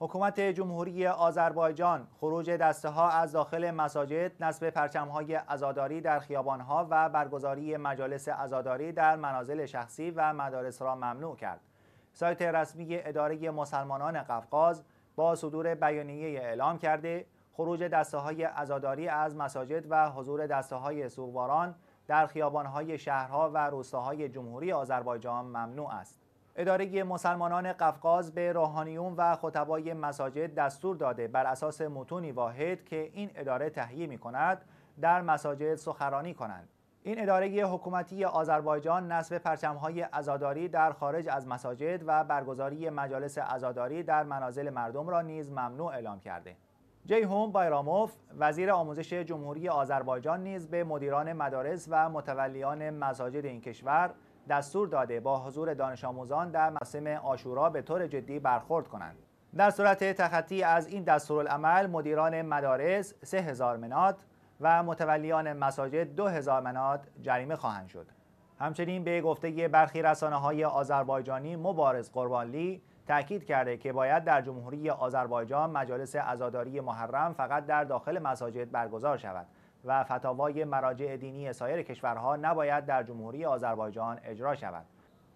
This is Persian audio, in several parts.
حکومت جمهوری آذربایجان خروج دسته ها از داخل مساجد، نصب پرچم های ازاداری در خیابان ها و برگزاری مجالس ازاداری در منازل شخصی و مدارس را ممنوع کرد. سایت رسمی اداره مسلمانان قفقاز با صدور بیانیه اعلام کرده خروج دسته های ازاداری از مساجد و حضور دسته های سوگواران در خیابان های شهرها و روستاهای جمهوری آذربایجان ممنوع است. اداره مسلمانان قفقاز به روحانیون و خطبای مساجد دستور داده بر اساس متونی واحد که این اداره تهیه می کند در مساجد سخرانی کنند. این اداره حکومتی آذربایجان نصب پرچمهای ازاداری در خارج از مساجد و برگزاری مجالس ازاداری در منازل مردم را نیز ممنوع اعلام کرده. جیهوم بایراموف وزیر آموزش جمهوری آذربایجان نیز به مدیران مدارس و متولیان مساجد این کشور دستور داده با حضور دانش آموزان در مراسم آشورا به طور جدی برخورد کنند در صورت تخطی از این دستورالعمل مدیران مدارس 3000 منات و متولیان مساجد 2000 منات جریمه خواهند شد همچنین به گفته برخی رسانه های آذربایجانی مبارز قربانلی تاکید کرده که باید در جمهوری آذربایجان مجالس عزاداری محرم فقط در داخل مساجد برگزار شود و فتاوای مراجع دینی سایر کشورها نباید در جمهوری آذربایجان اجرا شود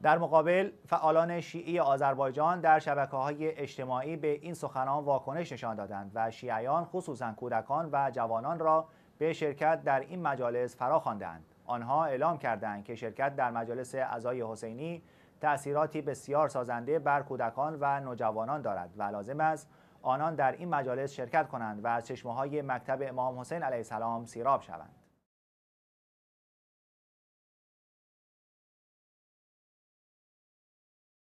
در مقابل فعالان شیعی آذربایجان در شبکه های اجتماعی به این سخنان واکنش نشان دادند و شیعیان خصوصا کودکان و جوانان را به شرکت در این مجالس فرا خواندند آنها اعلام کردند که شرکت در مجالس ازای حسینی تأثیراتی بسیار سازنده بر کودکان و نوجوانان دارد و لازم است آنان در این مجالس شرکت کنند و از چشمه های مکتب امام حسین علیه السلام سیراب شوند